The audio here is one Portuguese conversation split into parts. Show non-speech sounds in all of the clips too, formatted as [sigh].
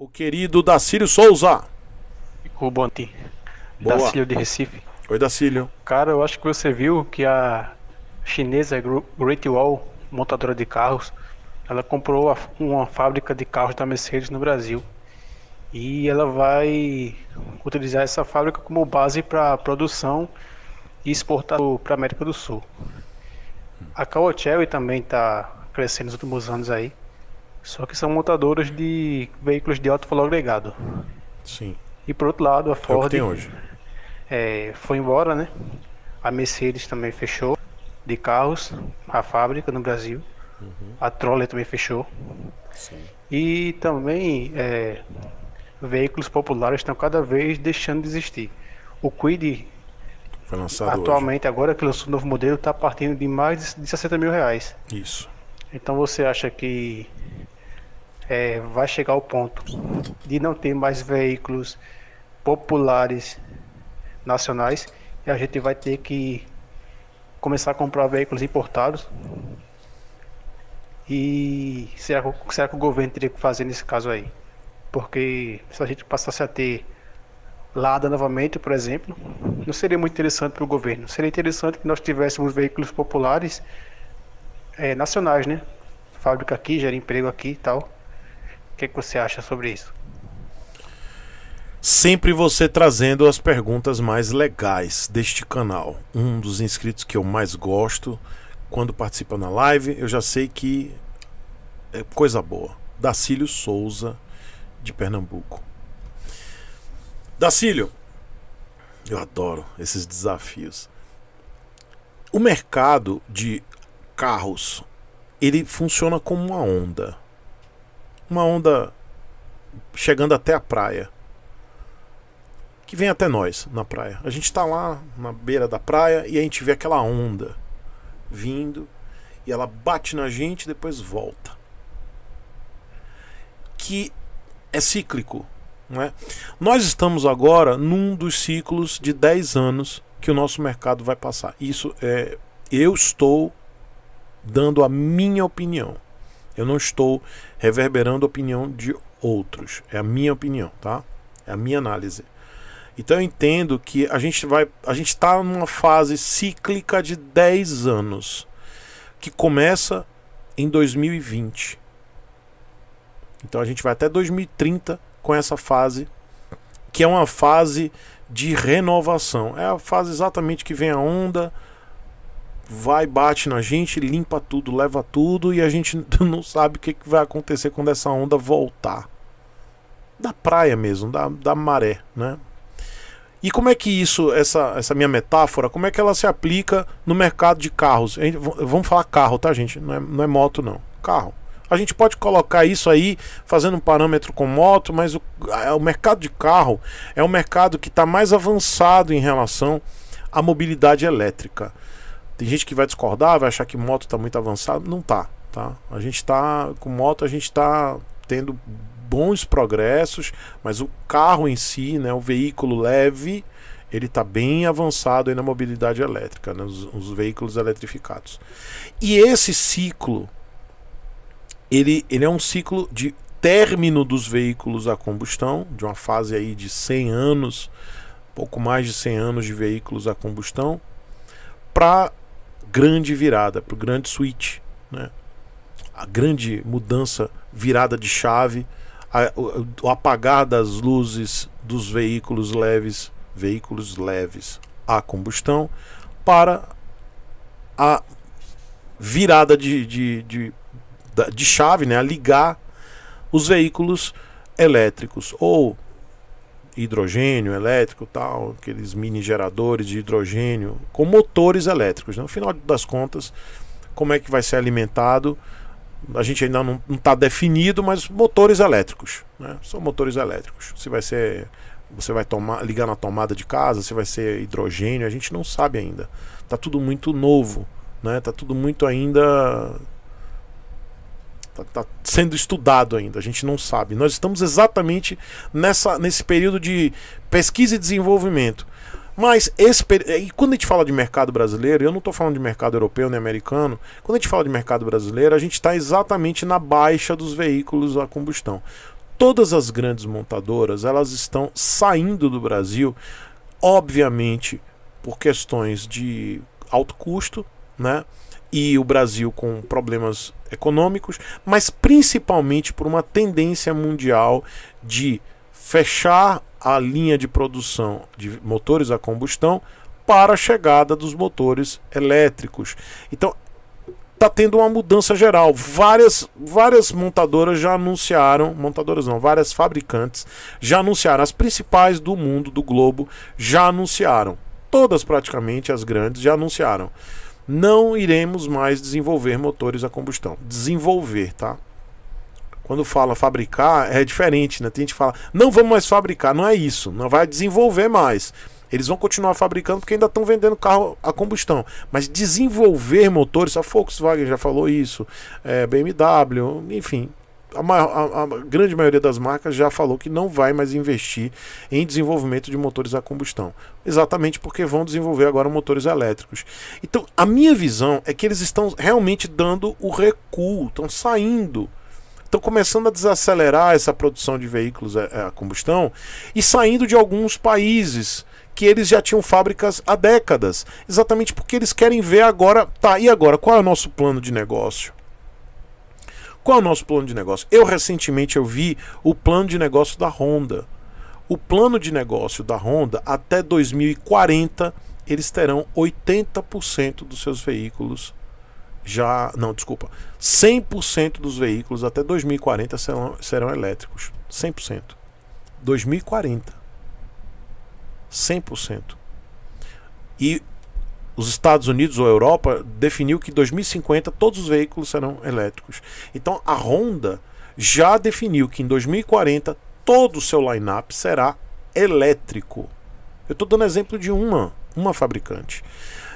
O querido Dacílio Souza. Ficou bom Boa. Dacílio de Recife. Oi, Dacílio. Cara, eu acho que você viu que a chinesa Great Wall, montadora de carros, ela comprou uma fábrica de carros da Mercedes no Brasil. E ela vai utilizar essa fábrica como base para produção e exportar para a América do Sul. A Caotel também está crescendo nos últimos anos aí. Só que são montadoras de veículos de alto valor agregado. Sim. E por outro lado, a Ford. É o que tem hoje. É, foi embora, né? A Mercedes também fechou de carros, a fábrica no Brasil. Uhum. A Troller também fechou. Sim. E também é, veículos populares estão cada vez deixando de existir. O Quid, atualmente, hoje. agora que lançou o novo modelo, está partindo de mais de 60 mil reais. Isso. Então você acha que é, vai chegar ao ponto de não ter mais veículos populares nacionais e a gente vai ter que começar a comprar veículos importados. E será, será que o governo teria que fazer nesse caso aí? Porque se a gente passasse a ter Lada novamente, por exemplo, não seria muito interessante para o governo. Seria interessante que nós tivéssemos veículos populares é, nacionais, né? Fábrica aqui, gera emprego aqui e tal que, que você acha sobre isso? Sempre você trazendo as perguntas mais legais deste canal. Um dos inscritos que eu mais gosto quando participa na live, eu já sei que é coisa boa. Dacílio Souza, de Pernambuco. Dacílio, eu adoro esses desafios. O mercado de carros, ele funciona como uma onda uma onda chegando até a praia. Que vem até nós na praia. A gente está lá na beira da praia e a gente vê aquela onda vindo e ela bate na gente e depois volta. Que é cíclico, não é? Nós estamos agora num dos ciclos de 10 anos que o nosso mercado vai passar. Isso é eu estou dando a minha opinião. Eu não estou reverberando a opinião de outros. É a minha opinião, tá? É a minha análise. Então eu entendo que a gente vai, a gente está numa fase cíclica de 10 anos que começa em 2020. Então a gente vai até 2030 com essa fase que é uma fase de renovação. É a fase exatamente que vem a onda vai, bate na gente, limpa tudo, leva tudo e a gente [laughs] não sabe o que, vai acontecer quando essa onda voltar. Da praia mesmo, da, da maré, né? E como é que isso, essa, essa minha metáfora, como é que ela se aplica no mercado de carros? Vamos falar carro, tá, gente? Não é, não é moto, não. Carro. A gente pode colocar isso aí fazendo um parâmetro com moto, mas o, é, o mercado de carro é o mercado que está mais avançado em relação à mobilidade elétrica. Tem gente que vai discordar, vai achar que moto está muito avançada. Não tá, tá? A gente está com moto, a gente está tendo bons progressos, mas o carro em si, né, o veículo leve, ele está bem avançado na mobilidade elétrica, né, os, os, veículos eletrificados. E esse ciclo, ele, ele é um ciclo de término dos veículos a combustão, de uma fase aí de 100 anos, pouco mais de 100 anos de veículos a combustão, para grande virada, para o grande switch, né? a grande mudança, virada de chave, a, o, o apagar das luzes dos veículos leves, veículos leves a combustão, para a virada de, de, de, de, de chave, né? a ligar os veículos elétricos ou hidrogênio elétrico tal, aqueles mini geradores de hidrogênio com motores elétricos. Né? No final das contas, como é que vai ser alimentado? A gente ainda não está definido, mas motores elétricos. Né? São motores elétricos. Se vai ser. Você vai tomar, ligar na tomada de casa, se vai ser hidrogênio, a gente não sabe ainda. Está tudo muito novo. Né? Tá tudo muito ainda Está tá sendo estudado ainda, a gente não sabe. Nós estamos exatamente nessa, nesse período de pesquisa e desenvolvimento. Mas esse, e quando a gente fala de mercado brasileiro, eu não estou falando de mercado europeu nem americano, quando a gente fala de mercado brasileiro, a gente está exatamente na baixa dos veículos a combustão. Todas as grandes montadoras elas estão saindo do Brasil, obviamente por questões de alto custo, né? e o Brasil com problemas econômicos, mas principalmente por uma tendência mundial de fechar a linha de produção de motores a combustão para a chegada dos motores elétricos. Então, está tendo uma mudança geral. Várias, várias montadoras já anunciaram, montadoras não, várias fabricantes já anunciaram, as principais do mundo, do globo, já anunciaram. Todas praticamente as grandes já anunciaram não iremos mais desenvolver motores a combustão. Desenvolver, tá? Quando fala fabricar, é diferente, né? Tem gente que fala, não vamos mais fabricar, não é isso, não vai desenvolver mais. Eles vão continuar fabricando porque ainda estão vendendo carro a combustão. Mas desenvolver motores, a Volkswagen já falou isso, é, BMW, enfim, a, a, a, grande maioria das marcas já falou que não vai mais investir em desenvolvimento de motores a combustão, exatamente porque vão desenvolver agora motores elétricos. Então, a minha visão é que eles estão realmente dando o recuo, estão saindo estão começando a desacelerar essa produção de veículos a, é, é, a, combustão e saindo de alguns países que eles já tinham fábricas há décadas, exatamente porque eles querem ver agora, tá, e agora qual é o nosso plano de negócio? Qual é o nosso plano de negócio? Eu recentemente eu vi o plano de negócio da Honda. O plano de negócio da Honda até 2040 eles terão 80% dos seus veículos já, não, desculpa, 100% dos veículos até 2040 serão, serão elétricos. 100%. 2040. 100%. E os Estados Unidos ou a Europa definiu que 2050 todos os veículos serão elétricos. Então a Honda já definiu que em 2040 todo o seu line-up será elétrico. Eu estou dando exemplo de uma, uma fabricante.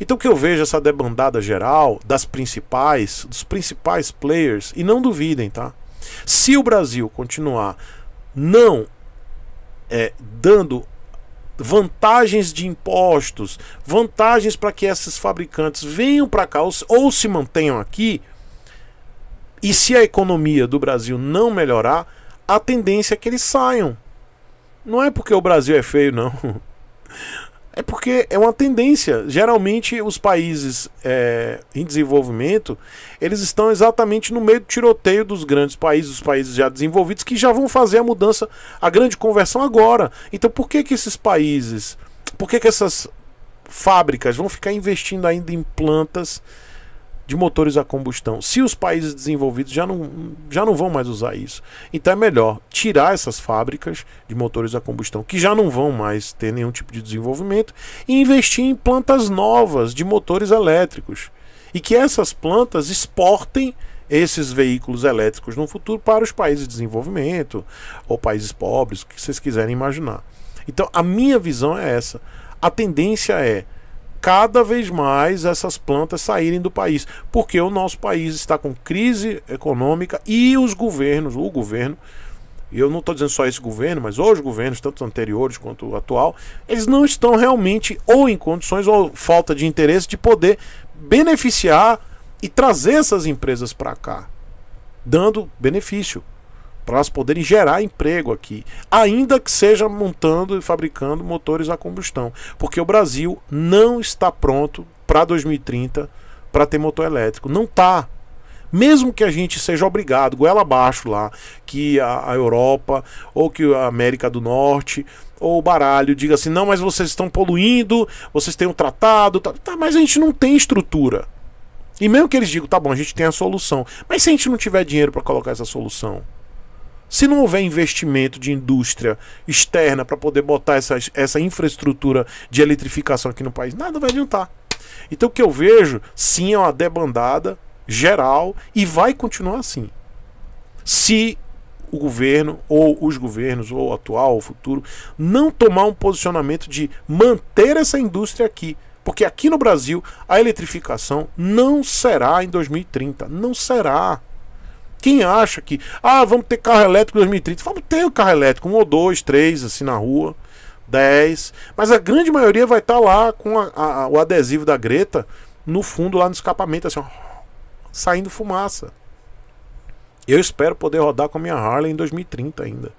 Então que eu vejo essa debandada geral das principais, dos principais players, e não duvidem, tá? Se o Brasil continuar não é, dando vantagens de impostos, vantagens para que esses fabricantes venham para cá ou se mantenham aqui. E se a economia do Brasil não melhorar, a tendência é que eles saiam. Não é porque o Brasil é feio, não. [laughs] É porque é uma tendência. Geralmente os países é, em desenvolvimento, eles estão exatamente no meio do tiroteio dos grandes países, dos países já desenvolvidos, que já vão fazer a mudança, a grande conversão agora. Então por que que esses países, por que que essas fábricas vão ficar investindo ainda em plantas de motores a combustão. Se os países desenvolvidos já não, já não vão mais usar isso, então é melhor tirar essas fábricas de motores a combustão que já não vão mais ter nenhum tipo de desenvolvimento e investir em plantas novas de motores elétricos e que essas plantas exportem esses veículos elétricos no futuro para os países de desenvolvimento ou países pobres, o que vocês quiserem imaginar. Então, a minha visão é essa. A tendência é cada vez mais essas plantas saírem do país, porque o nosso país está com crise econômica e os governos, o governo, e eu não estou dizendo só esse governo, mas hoje governos, tanto anteriores quanto o atual, eles não estão realmente ou em condições ou falta de interesse de poder beneficiar e trazer essas empresas para cá, dando benefício, para elas poderem gerar emprego aqui, ainda que seja montando e fabricando motores a combustão, porque o Brasil não está pronto para 2030 para ter motor elétrico, não tá. Mesmo que a gente seja obrigado, goela abaixo lá, que a, a Europa ou que a América do Norte ou o baralho diga assim: não, mas vocês estão poluindo, vocês têm um tratado, tá, tá, mas a gente não tem estrutura. E mesmo que eles digam: tá bom, a gente tem a solução, mas se a gente não tiver dinheiro para colocar essa solução? Se não houver investimento de indústria externa para poder botar essa, essa infraestrutura de eletrificação aqui no país, nada vai adiantar. Então o que eu vejo, sim, é uma debandada geral e vai continuar assim. Se o governo, ou os governos, ou o atual, ou o futuro, não tomar um posicionamento de manter essa indústria aqui. Porque aqui no Brasil a eletrificação não será em 2030. Não será. Quem acha que, ah, vamos ter carro elétrico em 2030, vamos ter o um carro elétrico, um ou dois, três, assim na rua, dez. Mas a grande maioria vai estar tá lá com a, a, o adesivo da Greta no fundo, lá no escapamento, assim, ó, saindo fumaça. Eu espero poder rodar com a minha Harley em 2030 ainda.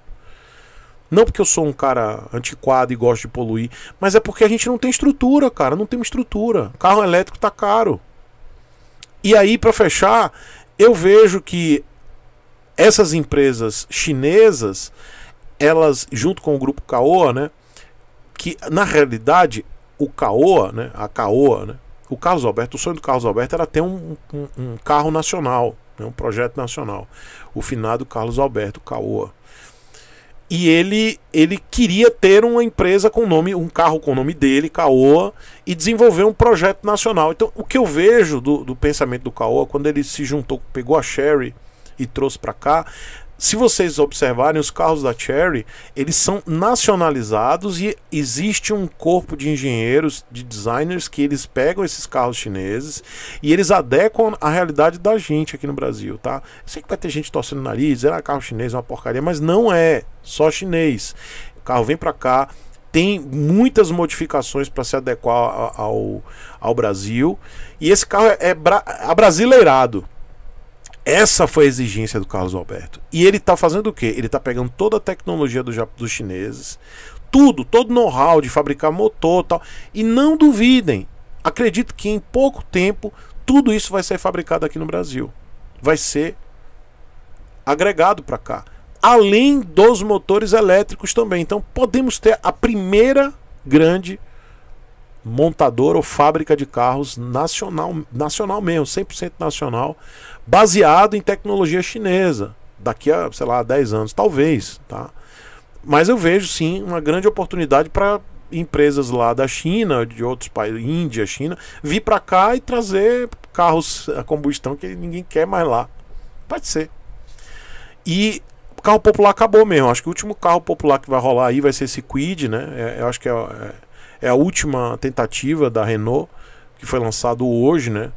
Não porque eu sou um cara antiquado e gosto de poluir, mas é porque a gente não tem estrutura, cara. Não tem estrutura. Carro elétrico tá caro. E aí, para fechar, eu vejo que essas empresas chinesas, elas, junto com o grupo Caoa, né, que na realidade o Caoa, né, a Caoa, né, o Carlos Alberto, o sonho do Carlos Alberto era ter um, um, um carro nacional, né, um projeto nacional. O finado Carlos Alberto, Caoa. E ele, ele queria ter uma empresa com nome, um carro com o nome dele, Caoa, e desenvolver um projeto nacional. Então, o que eu vejo do, do pensamento do Caoa, quando ele se juntou, pegou a Sherry e trouxe para cá. Se vocês observarem, os carros da Cherry, eles são nacionalizados e existe um corpo de engenheiros, de designers que eles pegam esses carros chineses e eles adequam a realidade da gente aqui no Brasil, tá? Eu sei que vai ter gente torcendo o nariz, dizendo ah, carro chinês é uma porcaria, mas não é, só chinês. O carro vem para cá, tem muitas modificações para se adequar ao, ao Brasil e esse carro é, é abrasileirado. Essa foi a exigência do Carlos Alberto. E ele está fazendo o quê? Ele está pegando toda a tecnologia do, dos chineses, tudo, todo know-how de fabricar motor tal. E não duvidem, acredito que em pouco tempo tudo isso vai ser fabricado aqui no Brasil. Vai ser agregado para cá. Além dos motores elétricos também. Então podemos ter a primeira grande montador ou fábrica de carros nacional, nacional mesmo, 100% nacional, baseado em tecnologia chinesa, daqui a, sei lá, 10 anos, talvez, tá? Mas eu vejo sim uma grande oportunidade para empresas lá da China, de outros países, Índia, China, vir para cá e trazer carros a combustão que ninguém quer mais lá. Pode ser. E o carro popular acabou mesmo. Acho que o último carro popular que vai rolar aí vai ser esse Quid, né? É, eu acho que é, é é a última tentativa da Renault, que foi lançado hoje, né?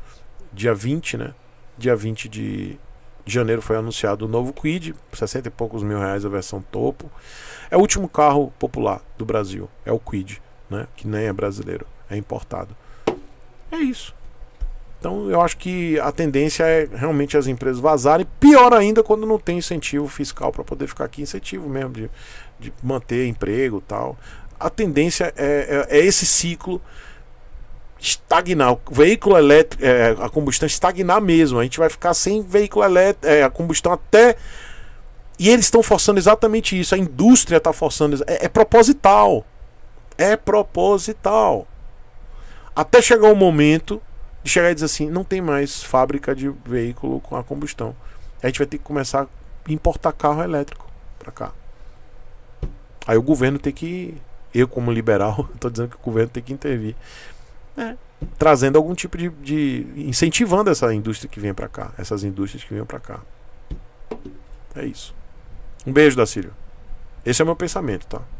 Dia 20, né? Dia 20 de janeiro foi anunciado o novo Quid, 60 e poucos mil reais a versão topo. É o último carro popular do Brasil, é o Quid, né? Que nem é brasileiro, é importado. É isso. Então eu acho que a tendência é realmente as empresas vazarem. Pior ainda quando não tem incentivo fiscal para poder ficar aqui, incentivo mesmo de, de manter emprego tal a tendência é, é, é esse ciclo estagnar. O veículo elétrico, é, a combustão estagnar mesmo. A gente vai ficar sem veículo elétrico, é, a combustão até. E eles estão forçando exatamente isso. A indústria está forçando. É, é, proposital. É proposital. Até chegar o um momento de chegar e dizer assim: não tem mais fábrica de veículo com a combustão. A gente vai ter que começar a importar carro elétrico para cá. Aí o governo tem que eu como liberal, estou [laughs] dizendo que o governo tem que intervir. Né? Trazendo algum tipo de, de. incentivando essa indústria que vem para cá, essas indústrias que vêm para cá. É isso. Um beijo, Dacílio. Esse é o meu pensamento, tá?